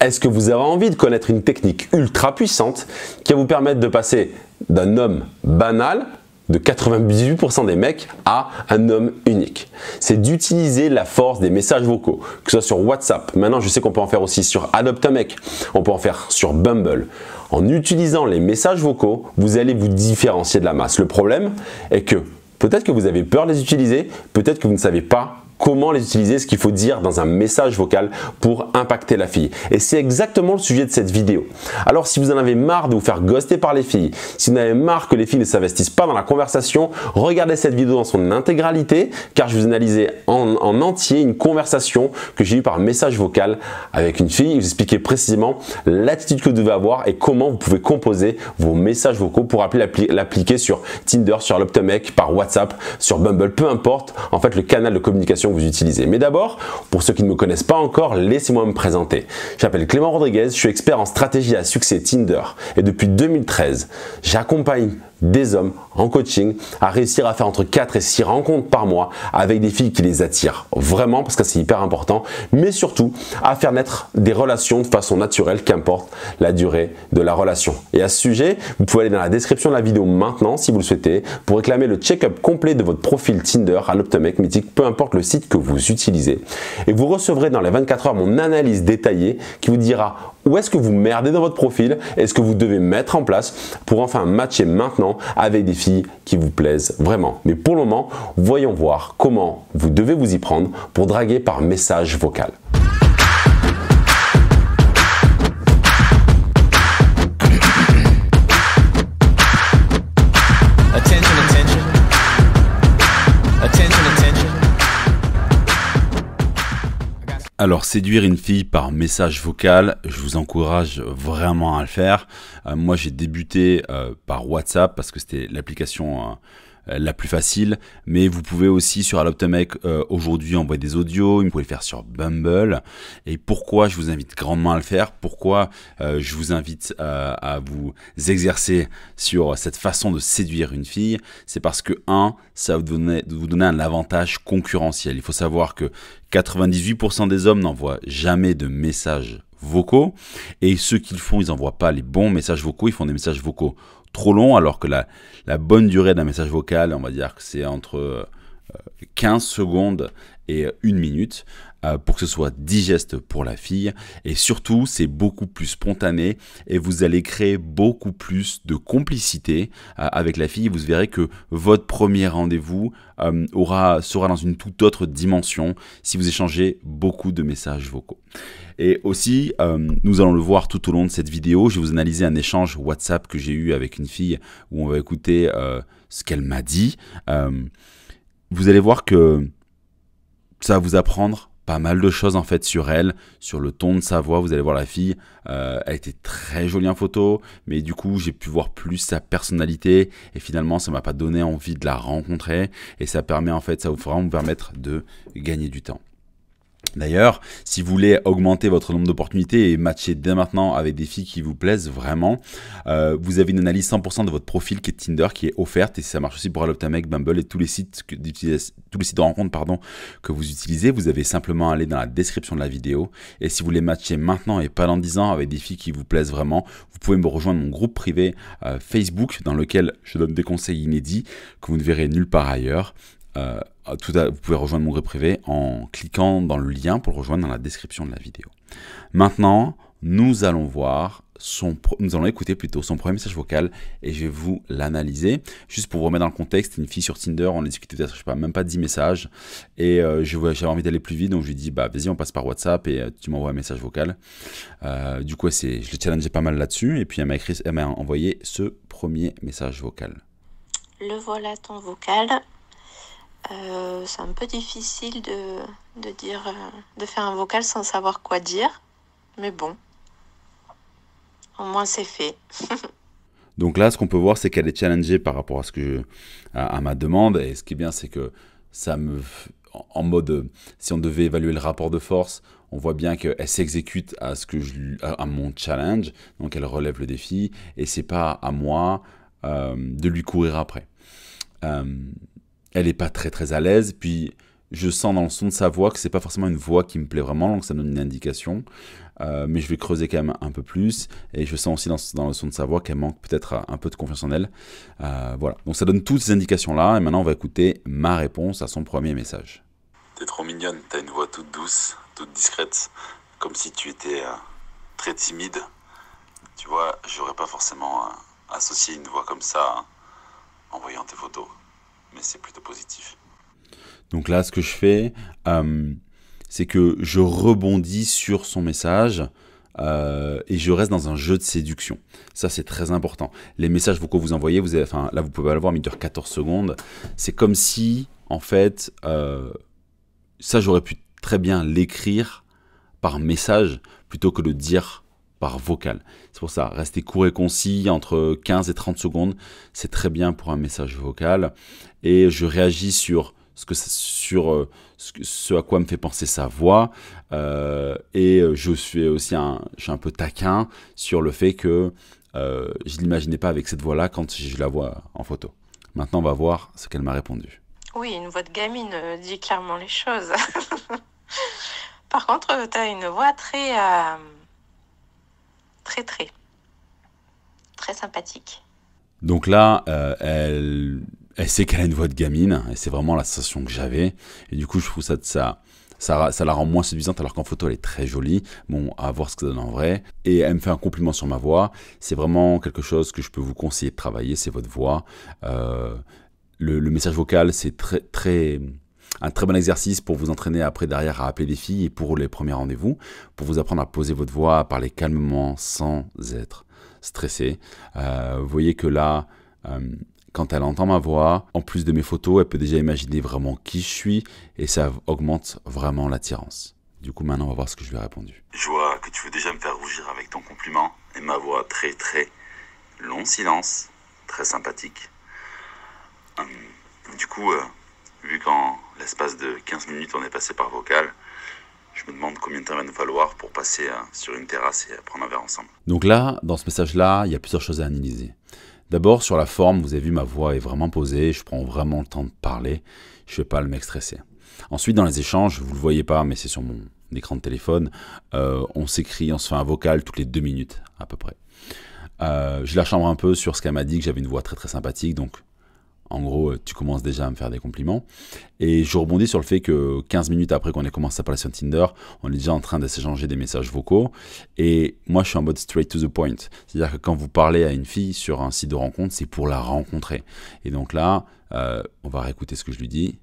Est-ce que vous avez envie de connaître une technique ultra puissante qui va vous permettre de passer d'un homme banal de 98% des mecs à un homme unique. C'est d'utiliser la force des messages vocaux, que ce soit sur WhatsApp. Maintenant, je sais qu'on peut en faire aussi sur Adopt on peut en faire sur Bumble. En utilisant les messages vocaux, vous allez vous différencier de la masse. Le problème est que peut-être que vous avez peur de les utiliser, peut-être que vous ne savez pas comment les utiliser, ce qu'il faut dire dans un message vocal pour impacter la fille. Et c'est exactement le sujet de cette vidéo. Alors si vous en avez marre de vous faire ghoster par les filles, si vous en avez marre que les filles ne s'investissent pas dans la conversation, regardez cette vidéo dans son intégralité car je vous ai en, en entier une conversation que j'ai eue par message vocal avec une fille. Je vous expliquais précisément l'attitude que vous devez avoir et comment vous pouvez composer vos messages vocaux pour l'appliquer sur Tinder, sur Loptomec, par WhatsApp, sur Bumble, peu importe en fait le canal de communication vous utilisez. Mais d'abord, pour ceux qui ne me connaissent pas encore, laissez-moi me présenter. Je m'appelle Clément Rodriguez, je suis expert en stratégie à succès Tinder et depuis 2013, j'accompagne des hommes en coaching à réussir à faire entre 4 et 6 rencontres par mois avec des filles qui les attirent vraiment parce que c'est hyper important, mais surtout à faire naître des relations de façon naturelle, qu'importe la durée de la relation. Et à ce sujet, vous pouvez aller dans la description de la vidéo maintenant si vous le souhaitez pour réclamer le check-up complet de votre profil Tinder à l'Optomec Mythique, peu importe le site que vous utilisez. Et vous recevrez dans les 24 heures mon analyse détaillée qui vous dira où est-ce que vous merdez dans votre profil et ce que vous devez mettre en place pour enfin matcher maintenant avec des qui vous plaisent vraiment. Mais pour le moment, voyons voir comment vous devez vous y prendre pour draguer par message vocal. Alors séduire une fille par message vocal, je vous encourage vraiment à le faire. Euh, moi j'ai débuté euh, par WhatsApp parce que c'était l'application... Euh, euh, la plus facile, mais vous pouvez aussi sur Alloptomec euh, aujourd'hui envoyer des audios, vous pouvez le faire sur Bumble. Et pourquoi je vous invite grandement à le faire Pourquoi euh, je vous invite à vous exercer sur cette façon de séduire une fille C'est parce que, un, ça va vous donner, vous donner un avantage concurrentiel. Il faut savoir que 98% des hommes n'envoient jamais de message vocaux. Et ceux qu'ils font, ils n'envoient pas les bons messages vocaux, ils font des messages vocaux trop longs, alors que la, la bonne durée d'un message vocal, on va dire que c'est entre 15 euh, secondes et 1 minute. Euh, pour que ce soit digeste pour la fille et surtout c'est beaucoup plus spontané et vous allez créer beaucoup plus de complicité euh, avec la fille. Vous verrez que votre premier rendez-vous euh, aura, sera dans une toute autre dimension si vous échangez beaucoup de messages vocaux. Et aussi, nous allons le voir tout au long de cette vidéo, je vais vous analyser un échange WhatsApp que j'ai eu avec une fille où on va écouter ce qu'elle m'a dit. vous allez voir que ça va vous apprendre mal de choses en fait sur elle, sur le ton de sa voix. Vous allez voir la fille, a euh, elle était très jolie en photo, mais du coup j'ai pu voir plus sa personnalité et finalement ça m'a pas donné envie de la rencontrer et ça permet en fait, ça vous fera vous permettre de gagner du temps. D'ailleurs, si vous voulez augmenter votre nombre d'opportunités et matcher dès maintenant avec des filles qui vous plaisent vraiment, euh, vous avez une analyse 100% de votre profil qui est Tinder, qui est offerte et ça marche aussi pour Aloptamec, Bumble et tous les sites que, tous les sites de rencontres pardon que vous utilisez. Vous avez simplement à aller dans la description de la vidéo et si vous voulez matcher maintenant et pas dans 10 ans avec des filles qui vous plaisent vraiment, vous pouvez me rejoindre mon groupe privé euh, Facebook dans lequel je donne des conseils inédits que vous ne verrez nulle part ailleurs. Euh, vous pouvez rejoindre mon groupe privé en cliquant dans le lien pour le rejoindre dans la description de la vidéo. Maintenant, nous allons voir son, nous allons écouter plutôt son premier message vocal et je vais vous l'analyser. Juste pour vous remettre dans le contexte, une fille sur Tinder, on a discuté peut-être, je sais pas, même pas 10 messages et euh, j'avais envie d'aller plus vite donc je lui dis, bah vas-y, on passe par WhatsApp et euh, tu m'envoies un message vocal. Euh, du coup, c'est, je l'ai challengé pas mal là-dessus et puis elle m'a envoyé ce premier message vocal. Le voilà ton vocal. Euh, c'est un peu difficile de, de dire, euh, de faire un vocal sans savoir quoi dire. Mais bon, au moins c'est fait. Donc là, ce qu'on peut voir, c'est qu'elle est challengée par rapport à ce que à, ma demande. Et ce qui est bien, c'est que ça me, en mode, si on devait évaluer le rapport de force, on voit bien qu'elle s'exécute à ce que je, à mon challenge. Donc elle relève le défi et c'est pas à moi euh, de lui courir après. Euh, elle n'est pas très très à l'aise. Puis je sens dans le son de sa voix que c'est pas forcément une voix qui me plaît vraiment, donc ça donne une indication. Euh, mais je vais creuser quand même un peu plus. Et je sens aussi dans, dans le son de sa voix qu'elle manque peut-être un peu de confiance en elle. Euh, voilà. Donc ça donne toutes ces indications-là. Et maintenant, on va écouter ma réponse à son premier message. T'es trop mignonne. T'as une voix toute douce, toute discrète, comme si tu étais euh, très timide. Tu vois, j'aurais pas forcément associé une voix comme ça hein, en voyant tes photos mais c'est plutôt positif. Donc là, ce que je fais, euh, c'est que je rebondis sur son message. Euh, et je reste dans un jeu de séduction. Ça, c'est très important. Les messages que vous envoyez, vous avez, enfin, là, vous pouvez pas voir, mais dure 14 secondes. C'est comme si, en fait, euh, ça, j'aurais pu très bien l'écrire par message plutôt que le dire par vocal. C'est pour ça, rester court et concis, entre 15 et 30 secondes, c'est très bien pour un message vocal. Et je réagis sur ce, que, sur, euh, ce, à quoi me fait penser sa voix. Euh, et je suis aussi un, un peu taquin sur le fait que euh, je ne l'imaginais pas avec cette voix-là quand je la vois en photo. Maintenant, on va voir ce qu'elle m'a répondu. Oui, une voix de gamine dit clairement les choses. Par contre, tu as une voix très très très très sympathique. Donc là, euh, elle, elle sait qu'elle a une voix de gamine, et c'est vraiment la sensation que j'avais. Et du coup, je trouve ça, ça, ça, ça la rend moins séduisante, alors qu'en photo, elle est très jolie. Bon, à voir ce que ça donne en vrai. Et elle me fait un compliment sur ma voix. C'est vraiment quelque chose que je peux vous conseiller de travailler, c'est votre voix. Euh, le, le, message vocal, c'est très, très, un très bon exercice pour vous entraîner après derrière à appeler des filles et pour les premiers rendez-vous, pour vous apprendre à poser votre voix, à parler calmement sans être stressé. Euh, vous voyez que là, euh, quand elle entend ma voix, en plus de mes photos, elle peut déjà imaginer vraiment qui je suis et ça augmente vraiment l'attirance. Du coup, maintenant, on va voir ce que je lui ai répondu. Je vois que tu veux déjà me faire rougir avec ton compliment et ma voix très très long silence, très sympathique. Hum, du coup, euh, vu qu'en l'espace de 15 minutes, on est passé par vocal. Je me demande combien de temps va nous falloir pour passer euh, sur une terrasse et prendre un verre ensemble. Donc là, dans ce message-là, il y a plusieurs choses à analyser. D'abord, sur la forme, vous avez vu, ma voix est vraiment posée, je prends vraiment le temps de parler, je ne fais pas le mec Ensuite, dans les échanges, vous ne le voyez pas, mais c'est sur mon écran de téléphone, euh, on s'écrit, on se fait un vocal toutes les deux minutes à peu près. Euh, je la chambre un peu sur ce qu'elle m'a dit, que j'avais une voix très très sympathique, donc en gros, euh, tu commences déjà à me faire des compliments. Et je rebondis sur le fait que 15 minutes après qu'on ait commencé à parler sur Tinder, on est déjà en train de s'échanger des messages vocaux. Et moi, je suis en mode straight to the point. C'est-à-dire que quand vous parlez à une fille sur un site de rencontre, c'est pour la rencontrer. Et donc là, euh, on va réécouter ce que je lui dis.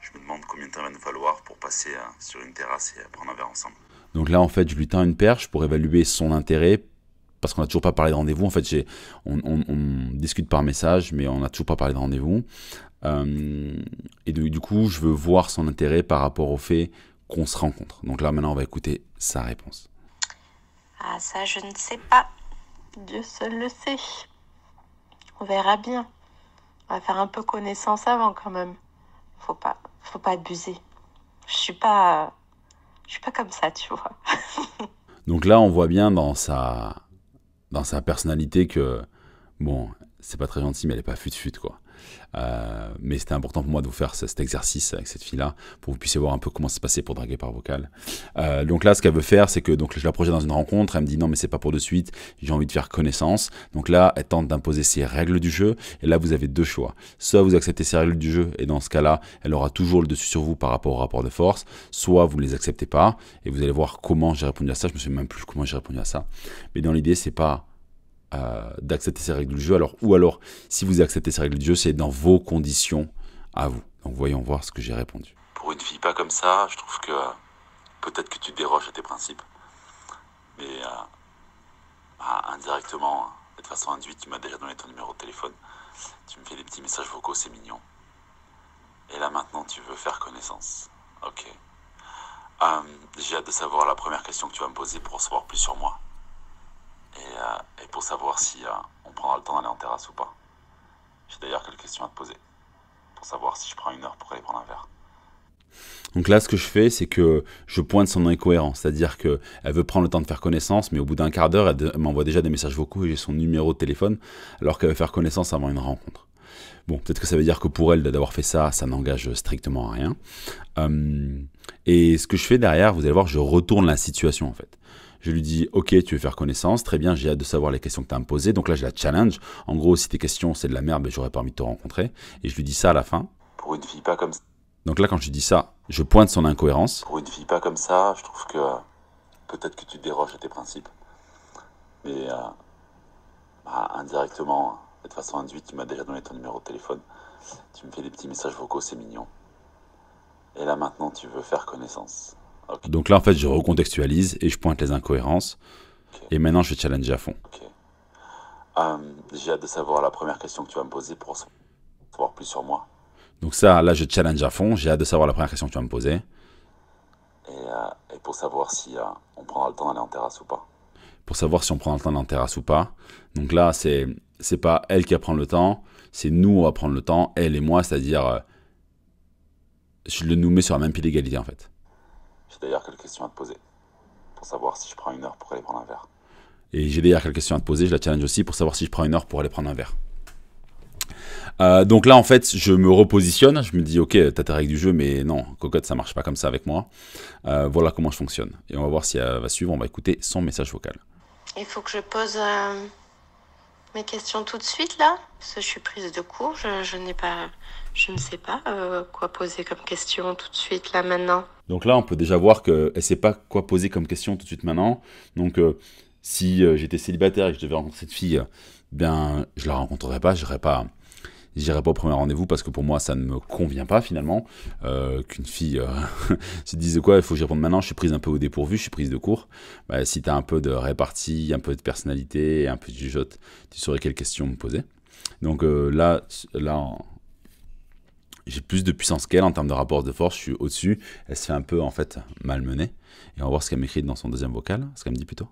je me demande combien de temps va nous falloir pour passer euh, sur une terrasse et prendre un verre ensemble. Donc là, en fait, je lui tends une perche pour évaluer son intérêt parce qu'on n'a toujours pas parlé de rendez-vous. En fait, on, discute par message, mais on n'a toujours pas parlé de rendez-vous. Euh, et du coup, je veux voir son intérêt par rapport au fait qu'on se rencontre. Donc là, maintenant, on va écouter sa réponse. Ah, ça, je ne sais pas. Dieu seul le sait. On verra bien. On va faire un peu connaissance avant, quand même. Faut pas, faut pas abuser. Je suis pas, je suis pas comme ça, tu vois. Donc là, on voit bien dans sa dans sa personnalité que, bon, c'est pas très gentil, mais elle est pas fut-fut, quoi. Euh, mais c'était important pour moi de vous faire cet exercice avec cette fille-là pour que vous puissiez voir un peu comment ça se passait pour draguer par vocal. Euh, donc là, ce qu'elle veut faire, c'est que donc je la projette dans une rencontre. Elle me dit non, mais c'est pas pour de suite. J'ai envie de faire connaissance. Donc là, elle tente d'imposer ses règles du jeu. Et là, vous avez deux choix. Soit vous acceptez ses règles du jeu, et dans ce cas-là, elle aura toujours le dessus sur vous par rapport au rapport de force. Soit vous ne les acceptez pas, et vous allez voir comment j'ai répondu à ça. Je me souviens même plus comment j'ai répondu à ça. Mais dans l'idée, c'est pas d'accepter ces règles du jeu. Alors, ou alors, si vous acceptez ces règles du jeu, c'est dans vos conditions à vous. Donc, voyons voir ce que j'ai répondu. Pour une fille pas comme ça, je trouve que peut-être que tu déroges à tes principes. Mais euh, ah, indirectement, hein, de façon induite, tu m'as déjà donné ton numéro de téléphone. Tu me fais des petits messages vocaux, c'est mignon. Et là maintenant, tu veux faire connaissance. Ok. Euh, j'ai hâte de savoir la première question que tu vas me poser pour en savoir plus sur moi. Euh, et, pour savoir si euh, on prendra le temps d'aller en terrasse ou pas. J'ai d'ailleurs quelques questions à te poser pour savoir si je prends une heure pour aller prendre un verre. Donc là, ce que je fais, c'est que je pointe son incohérent, c'est-à-dire qu'elle veut prendre le temps de faire connaissance, mais au bout d'un quart d'heure, elle m'envoie déjà des messages vocaux et j'ai son numéro de téléphone, alors qu'elle veut faire connaissance avant une rencontre. Bon, peut-être que ça veut dire que pour elle d'avoir fait ça, ça n'engage strictement à rien. Euh, et ce que je fais derrière, vous allez voir, je retourne la situation en fait. Je lui dis, ok, tu veux faire connaissance, très bien, j'ai hâte de savoir les questions que tu as à me poser. Donc là, je la challenge. En gros, si tes questions, c'est de la merde, mais ben, j'aurais pas envie de te rencontrer. Et je lui dis ça à la fin. Pour une fille pas comme ça. Donc là, quand je dis ça, je pointe son incohérence. Pour une fille pas comme ça, je trouve que peut-être que tu déroges à tes principes. Mais euh, bah, indirectement, hein, de façon induite, tu m'as déjà donné ton numéro de téléphone. Tu me fais des petits messages vocaux, c'est mignon. Et là maintenant, tu veux faire connaissance. Donc là, en fait, je recontextualise et je pointe les incohérences. Et maintenant, je challenge à fond. Euh, j'ai hâte de savoir la première question que tu vas me poser pour savoir plus sur moi. Donc ça, là, je challenge à fond. J'ai hâte de savoir la première question que tu vas me poser. Et, euh, pour savoir si euh, on prendra le temps d'aller en terrasse ou pas. Pour savoir si on prendra le temps d'aller en terrasse ou pas. Donc là, c'est c'est pas elle qui va prendre le temps, c'est nous on va prendre le temps, elle et moi, c'est-à-dire je le nous mets sur la même pile d'égalité en fait. J'ai d'ailleurs quelques questions à te poser pour savoir si je prends une heure pour aller prendre un verre. Et j'ai d'ailleurs quelques questions à te poser, je la challenge aussi pour savoir si je prends une heure pour aller prendre un verre. Euh, donc là, en fait, je me repositionne. Je me dis, ok, t'as tes règles du jeu, mais non, cocotte, ça marche pas comme ça avec moi. Euh, voilà comment je fonctionne. Et on va voir si elle euh, va suivre. On va écouter son message vocal. Il faut que je pose mes questions tout de suite là Parce que je suis prise de cours, je, n'ai pas, je ne sais pas euh, quoi poser comme question tout de suite là maintenant. Donc là, on peut déjà voir qu'elle ne sait pas quoi poser comme question tout de suite maintenant. Donc euh, si euh, j'étais célibataire et que je devais rencontrer cette fille, bien, je la rencontrerais pas, je pas j'irai pas au premier rendez-vous parce que pour moi ça ne me convient pas finalement euh, qu'une fille euh, se dise de quoi il faut que j'y réponde maintenant je suis prise un peu au dépourvu je suis prise de cours. Bah, si tu as un peu de répartie un peu de personnalité un peu de jugeote tu saurais quelles questions me poser donc euh, là là j'ai plus de puissance qu'elle en termes de rapport de force, je suis au-dessus. Elle se fait un peu en fait malmenée. Et on va voir ce qu'elle m'écrit dans son deuxième vocal, ce qu'elle me dit plutôt.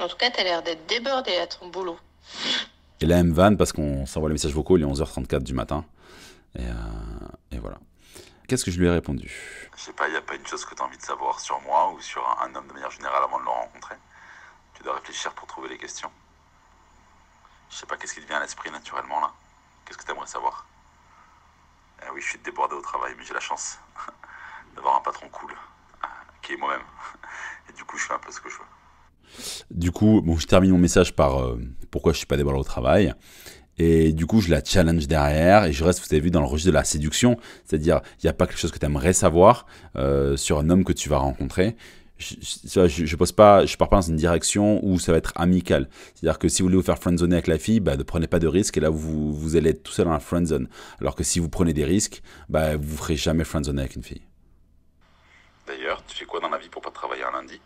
En tout cas, tu as l'air d'être débordée à ton boulot. Et la même vanne parce qu'on s'envoie le message vocaux, il est 11h34 du matin. Euh, et, voilà. Qu'est-ce que je lui ai répondu Je sais pas, il n'y a pas une chose que tu as envie de savoir sur moi ou sur un, homme de manière générale avant de le rencontrer. Tu dois réfléchir pour trouver les questions. Je sais pas, qu'est-ce qui te vient à l'esprit naturellement là Qu'est-ce que tu aimerais savoir eh Oui, je suis débordé au travail, mais j'ai la chance d'avoir un patron cool, euh, qui est moi-même. Et du coup, je fais un peu ce que je veux. Du coup, bon, je termine mon message par euh, pourquoi je suis pas débordé au travail. Et du coup, je la challenge derrière et je reste, vous avez vu, dans le registre de la séduction. C'est-à-dire, il n'y a pas quelque chose que tu aimerais savoir euh, sur un homme que tu vas rencontrer. Je, ne pose pas, je pars pas dans une direction où ça va être amical. C'est-à-dire que si vous voulez vous faire friendzoner avec la fille, bah, ne prenez pas de risques et là vous, allez être tout seul dans la friendzone. Alors que si vous prenez des risques, bah, vous ferez jamais friendzoner avec une fille. D'ailleurs, tu fais quoi dans la vie pour pas travailler un lundi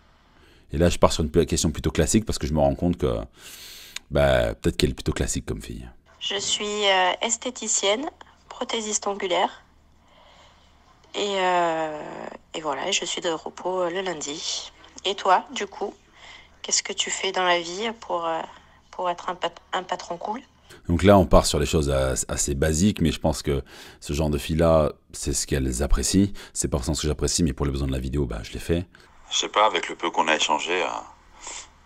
et là, je pars sur une question plutôt classique parce que je me rends compte que bah, peut-être qu'elle est plutôt classique comme fille. Je suis euh, esthéticienne, prothésiste angulaire Et, euh, et, voilà, je suis de repos euh, le lundi. Et toi, du coup, qu'est-ce que tu fais dans la vie pour, pour être un, un patron cool donc là, on part sur les choses assez basiques, mais je pense que ce genre de filles-là, c'est ce qu'elles apprécient. C'est pas forcément ce que j'apprécie, mais pour les besoins de la vidéo, bah, je l'ai fait. Je sais pas, avec le peu qu'on a échangé, hein, euh,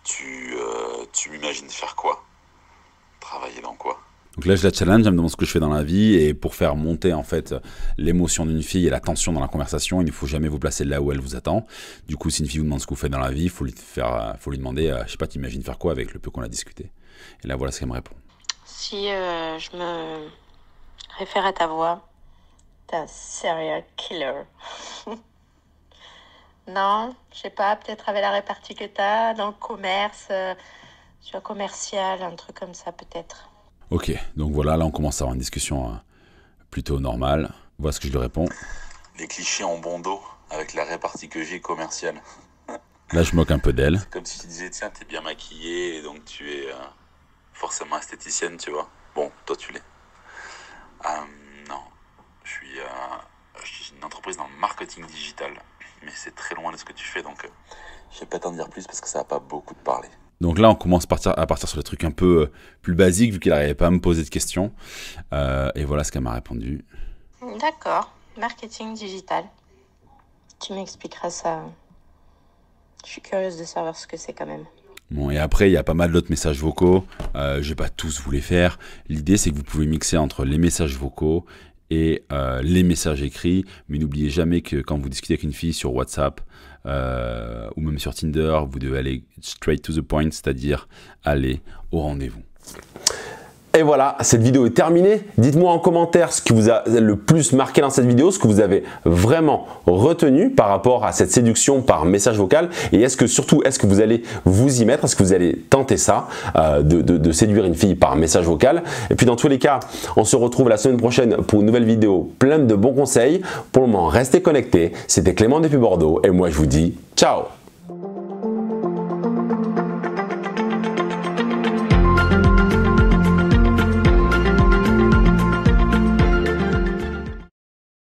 tu, m'imagines tu imagines faire quoi Travailler dans quoi donc là, je la challenge, elle me demande ce que je fais dans la vie, et pour faire monter en fait l'émotion d'une fille et la tension dans la conversation, il ne faut jamais vous placer là où elle vous attend. Du coup, si une fille vous demande ce que vous faites dans la vie, faut lui faire, faut lui demander, euh, je sais pas, tu imagines faire quoi avec le peu qu'on a discuté. Et là, voilà ce qu'elle me répond. Si euh, je me réfère à ta voix, t'es un serial killer. Non, je sais pas, peut-être avec la répartie que tu as dans le commerce, tu euh, sur commercial, un truc comme ça peut-être. Ok, donc voilà, là on commence à avoir une discussion hein, plutôt normale. Voilà ce que je lui réponds. Les clichés en bon dos, avec la répartie que j'ai commerciale. Là je moque un peu d'elle. Comme si tu disais, tiens, t'es bien maquillée, donc tu es euh, forcément esthéticienne, tu vois. Bon, toi tu l'es. Euh, non, je suis, je suis une entreprise dans le marketing digital mais c'est très loin de ce que tu fais, donc euh, je vais pas t'en dire plus parce que ça va pas beaucoup de parler. Donc là, on commence à partir, sur le truc un peu euh, plus basique vu qu'elle n'arrivait pas à me poser de questions. Euh, et voilà ce qu'elle m'a répondu. D'accord, marketing digital. Tu m'expliqueras ça. Je suis curieuse de savoir ce que c'est quand même. Bon, et après, il y a pas mal d'autres messages vocaux. je vais pas tous vous les faire. L'idée, c'est que vous pouvez mixer entre les messages vocaux et euh, les messages écrits. Mais n'oubliez jamais que quand vous discutez avec une fille sur WhatsApp euh, ou même sur Tinder, vous devez aller straight to the point, c'est-à-dire aller au rendez-vous. Et voilà, cette vidéo est terminée. Dites-moi en commentaire ce qui vous a le plus marqué dans cette vidéo, ce que vous avez vraiment retenu par rapport à cette séduction par message vocal. Et est-ce que surtout, est-ce que vous allez vous y mettre Est-ce que vous allez tenter ça, euh, de, de, séduire une fille par message vocal Et puis dans tous les cas, on se retrouve la semaine prochaine pour une nouvelle vidéo pleine de bons conseils. Pour le moment, restez connectés. C'était Clément depuis Bordeaux et moi je vous dis ciao